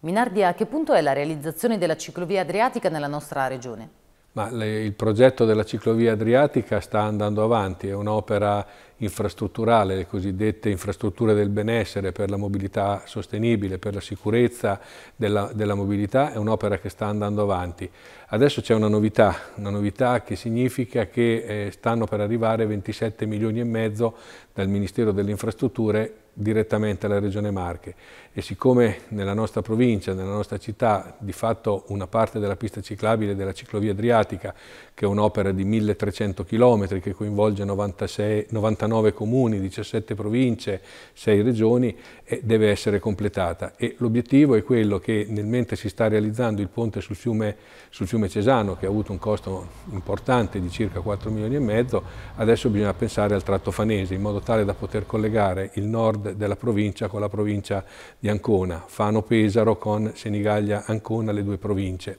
Minardi, a che punto è la realizzazione della ciclovia adriatica nella nostra regione? Ma il progetto della ciclovia adriatica sta andando avanti, è un'opera infrastrutturale, le cosiddette infrastrutture del benessere per la mobilità sostenibile, per la sicurezza della, della mobilità, è un'opera che sta andando avanti. Adesso c'è una novità, una novità che significa che eh, stanno per arrivare 27 milioni e mezzo dal Ministero delle Infrastrutture direttamente alla Regione Marche e siccome nella nostra provincia, nella nostra città, di fatto una parte della pista ciclabile della ciclovia adriatica, che è un'opera di 1300 km che coinvolge 96, 99 49 comuni, 17 province, 6 regioni, deve essere completata. E l'obiettivo è quello che nel mentre si sta realizzando il ponte sul fiume, sul fiume Cesano, che ha avuto un costo importante di circa 4 milioni e mezzo, adesso bisogna pensare al tratto fanese, in modo tale da poter collegare il nord della provincia con la provincia di Ancona, Fano-Pesaro con Senigallia-Ancona, le due province.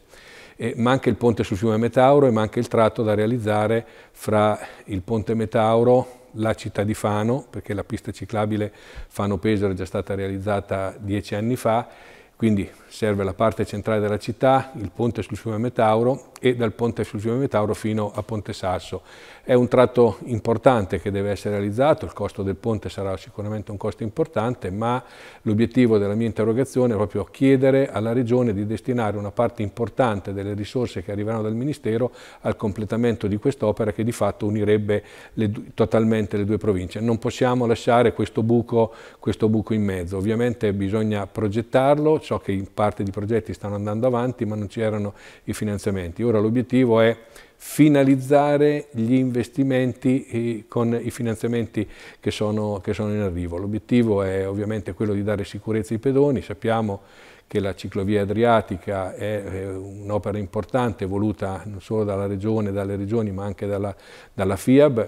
E manca il ponte sul fiume Metauro e manca il tratto da realizzare fra il ponte Metauro la città di Fano, perché la pista ciclabile Fano-Pesaro è già stata realizzata dieci anni fa, quindi serve la parte centrale della città, il ponte esclusivo a Metauro e dal ponte sul fiume Metauro fino a Ponte Sasso. È un tratto importante che deve essere realizzato, il costo del ponte sarà sicuramente un costo importante, ma l'obiettivo della mia interrogazione è proprio chiedere alla Regione di destinare una parte importante delle risorse che arriveranno dal Ministero al completamento di quest'opera che di fatto unirebbe le, totalmente le due province. Non possiamo lasciare questo buco, questo buco in mezzo, ovviamente bisogna progettarlo, so che in parte di progetti stanno andando avanti, ma non c'erano i finanziamenti ora l'obiettivo è finalizzare gli investimenti eh, con i finanziamenti che sono, che sono in arrivo. L'obiettivo è ovviamente quello di dare sicurezza ai pedoni, sappiamo che la ciclovia adriatica è un'opera importante voluta non solo dalla regione, dalle regioni ma anche dalla, dalla FIAB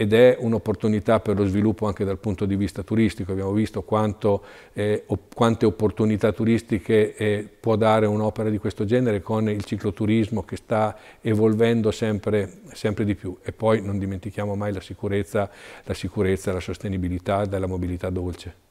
ed è un'opportunità per lo sviluppo anche dal punto di vista turistico. Abbiamo visto quanto, eh, quante opportunità turistiche eh, può dare un'opera di questo genere con il cicloturismo che sta evolvendo sempre, sempre di più. E poi non dimentichiamo mai la sicurezza, la, sicurezza, la sostenibilità della mobilità dolce.